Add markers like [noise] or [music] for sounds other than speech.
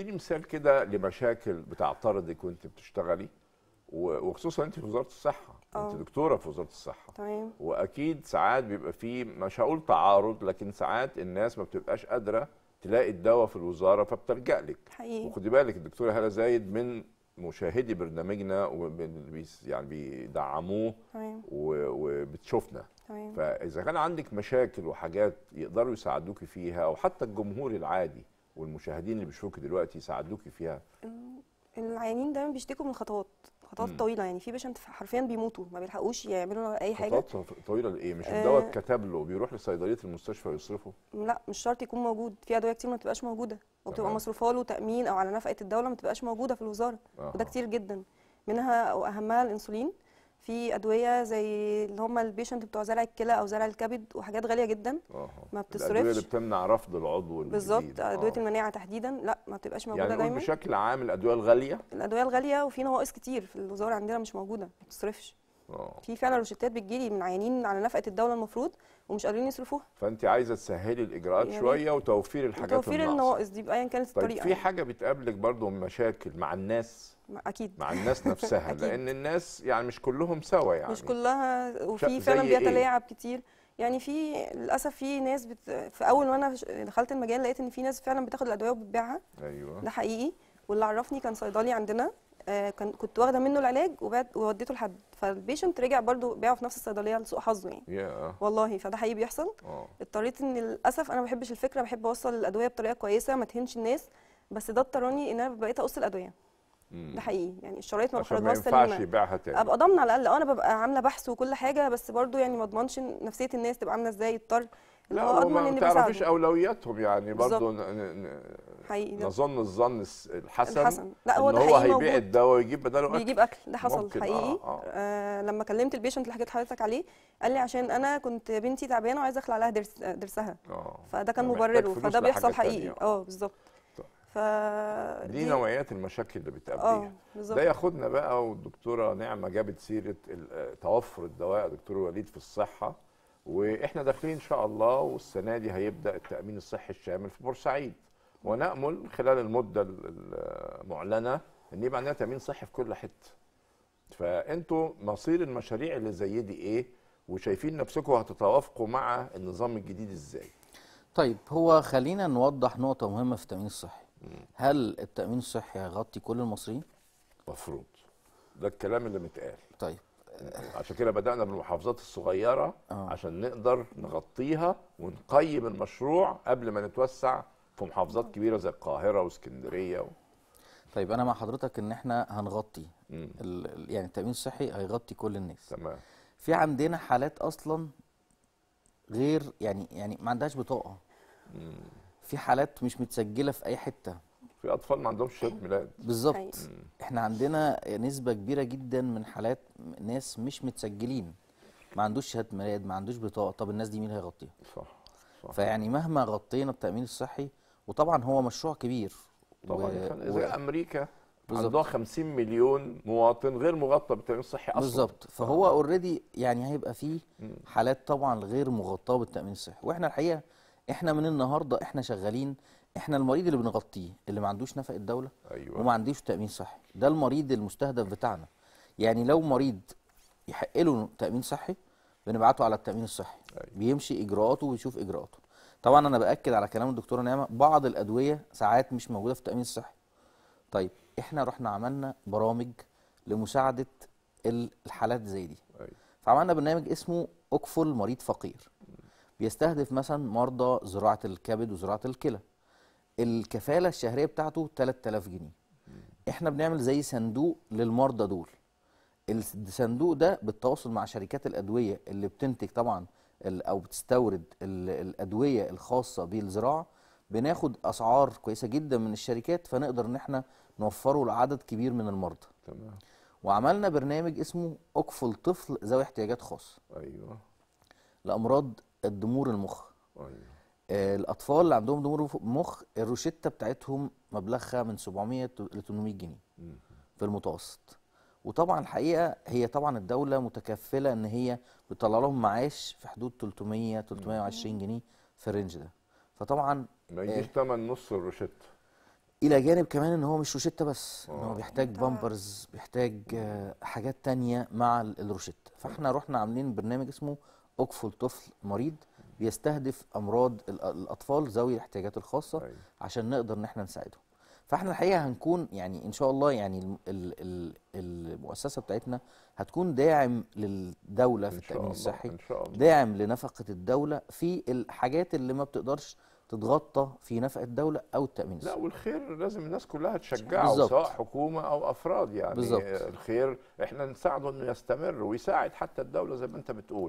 اديني مثال كده لمشاكل بتعترضك وانت بتشتغلي وخصوصا انت في وزاره الصحه أوه. انت دكتوره في وزاره الصحه تمام واكيد ساعات بيبقى في مش هقول تعارض لكن ساعات الناس ما بتبقاش قادره تلاقي الدواء في الوزاره فبتلجا لك حقيقي وخدي بالك الدكتوره هاله زايد من مشاهدي برنامجنا ومن يعني بيدعموه وبتشوفنا فاذا كان عندك مشاكل وحاجات يقدروا يساعدوكي فيها او حتى الجمهور العادي والمشاهدين اللي بيشوفوكي دلوقتي ساعدوكي فيها العيانين دايما بيشتكوا من خطوات خطوات مم. طويله يعني في بيشنت حرفيا بيموتوا ما بيلحقوش يعملوا اي حاجه خطوات طويله لايه مش آه. الدواء آه كتب له بيروح لصيدليه المستشفى يصرفه لا مش شرط يكون موجود في ادويه كتير ما بتبقاش موجوده وبتبقى مصروفه له تامين او على نفقه الدوله ما بتبقاش موجوده في الوزاره آه. وده كتير جدا منها واهمها الانسولين في ادويه زي اللي هم البيشنت بتوع زرع الكلى او زرع الكبد وحاجات غاليه جدا أوه. ما بتصرفش الادويه اللي بتمنع رفض العضو بالظبط ادويه المناعه تحديدا لا ما بتبقاش موجوده يعني دايما بشكل عام الادويه الغاليه الادويه الغاليه وفي نواقص كتير في الوزاره عندنا مش موجوده ما بتصرفش آه. في فعلا روشتات بتجيلي من عيانين على نفقه الدوله المفروض ومش قادرين يصرفوها فانت عايزه تسهلي الاجراءات يعني شويه وتوفير الحاجات توفير النواقص دي بايا كانت طيب الطريقه في يعني. حاجه بتقابلك برضو مشاكل مع الناس اكيد مع الناس نفسها [laughs] لان الناس يعني مش كلهم سوا يعني مش كلها وفي فعلا إيه؟ بيتلاعب إيه؟ كتير يعني في للاسف في ناس بت... في اول ما انا دخلت المجال لقيت ان في ناس فعلا بتاخد الادويه وبتبيعها ايوه ده حقيقي واللي عرفني كان صيدلي عندنا آه، كان كنت واخده منه العلاج ووديته لحد فالبيشنت رجع برده بيعه في نفس الصيدليه لسوء حظه يعني yeah. والله فده حقيقي بيحصل oh. اضطريت ان للاسف انا ما بحبش الفكره بحب اوصل الادويه بطريقه كويسه ما تهنش الناس بس ده اضطرني ان انا بقيت اقص الادويه mm. ده حقيقي يعني الشرايط ما بخرجهاش سليمه ما ينفعش يبيعها تاني ابقى ضامنه على الاقل آه، انا ببقى عامله بحث وكل حاجه بس برده يعني ما اضمنش نفسيه الناس تبقى عامله ازاي اضطر لا ما تعرفيش اولوياتهم يعني برضه حقيقي ده. نظن الظن الحسن, الحسن. لا هو ده هو هيبيع الدواء ويجيب بداله اكل بيجيب اكل ده حصل حقيقي آه آه. آه لما كلمت البيشنت اللي حكيت حضرتك عليه قال لي عشان انا كنت بنتي تعبانه وعايزه اخلع لها درس درسها آه. فده كان مبرره فده بيحصل حقيقي اه بالظبط ف دي, دي نوعيات المشاكل اللي بتقابليها آه، ده ياخدنا بقى والدكتوره نعمه جابت سيره توفر الدواء دكتور وليد في الصحه واحنا داخلين ان شاء الله والسنه دي هيبدا التامين الصحي الشامل في بورسعيد ونامل خلال المده المعلنه ان يبقى عندنا تامين صحي في كل حته فانتوا مصير المشاريع اللي زي دي ايه وشايفين نفسكم هتتوافقوا مع النظام الجديد ازاي طيب هو خلينا نوضح نقطه مهمه في التامين الصحي هل التامين الصحي هيغطي كل المصريين مفروض ده الكلام اللي متقال طيب عشان كده بدانا بالمحافظات الصغيره آه. عشان نقدر نغطيها ونقيم المشروع قبل ما نتوسع في محافظات كبيره زي القاهره واسكندريه و... طيب انا مع حضرتك ان احنا هنغطي ال... يعني التامين الصحي هيغطي كل الناس تمام في عندنا حالات اصلا غير يعني يعني ما عندهاش بطاقه مم. في حالات مش متسجله في اي حته في اطفال ما عندهمش شهاده ميلاد بالظبط أيوة. احنا عندنا نسبه كبيره جدا من حالات ناس مش متسجلين ما عندوش شهاده ميلاد ما عندوش بطاقه طب الناس دي مين هيغطيها صح, صح. فيعني مهما غطينا التامين الصحي وطبعا هو مشروع كبير طبعا و... يعني امريكا بالظبط عندها 50 مليون مواطن غير مغطى بالتامين الصحي اصلا بالظبط فهو اوريدي يعني هيبقى فيه حالات طبعا غير مغطاه بالتامين الصحي واحنا الحقيقه احنا من النهارده احنا شغالين احنا المريض اللي بنغطيه اللي ما عندوش نفقه الدوله أيوة. وما عندوش تامين صحي ده المريض المستهدف بتاعنا يعني لو مريض يحق له تامين صحي بنبعته على التامين الصحي أيوة. بيمشي اجراءاته ويشوف اجراءاته طبعا انا باكد على كلام الدكتوره نعمه بعض الادويه ساعات مش موجوده في التامين الصحي طيب احنا رحنا عملنا برامج لمساعده الحالات زي دي أيوة. فعملنا برنامج اسمه اكفل مريض فقير بيستهدف مثلا مرضى زراعه الكبد وزراعه الكلى الكفاله الشهريه بتاعته 3000 جنيه احنا بنعمل زي صندوق للمرضى دول الصندوق ده بالتواصل مع شركات الادويه اللي بتنتج طبعا او بتستورد الادويه الخاصه بالزراعه بناخد اسعار كويسه جدا من الشركات فنقدر ان احنا نوفره لعدد كبير من المرضى تمام وعملنا برنامج اسمه اكفل طفل ذوي احتياجات خاصه ايوه لامراض الضمور المخ ايوه آه الاطفال اللي عندهم ضمور مخ الروشته بتاعتهم مبلغها من 700 ل 800 جنيه في المتوسط وطبعا الحقيقه هي طبعا الدوله متكفله ان هي بتطلع لهم معاش في حدود 300 320 جنيه في الرينج ده فطبعا ما يجيش ثمن آه، نص الروشته الى جانب كمان ان هو مش روشته بس ان هو آه. بيحتاج بامبرز آه. بيحتاج حاجات تانية مع الروشته فاحنا رحنا عاملين برنامج اسمه اكفل طفل مريض بيستهدف امراض الاطفال ذوي الاحتياجات الخاصه أيوة. عشان نقدر ان احنا نساعدهم فاحنا الحقيقه هنكون يعني ان شاء الله يعني ال ال المؤسسه بتاعتنا هتكون داعم للدوله في التامين الصحي إن شاء الله. داعم لنفقه الدوله في الحاجات اللي ما بتقدرش تتغطى في نفقه الدوله او التامين الصحي لا والخير لازم الناس كلها تشجعه بالزبط. سواء حكومه او افراد يعني بالزبط. الخير احنا نساعده انه يستمر ويساعد حتى الدوله زي ما انت بتقول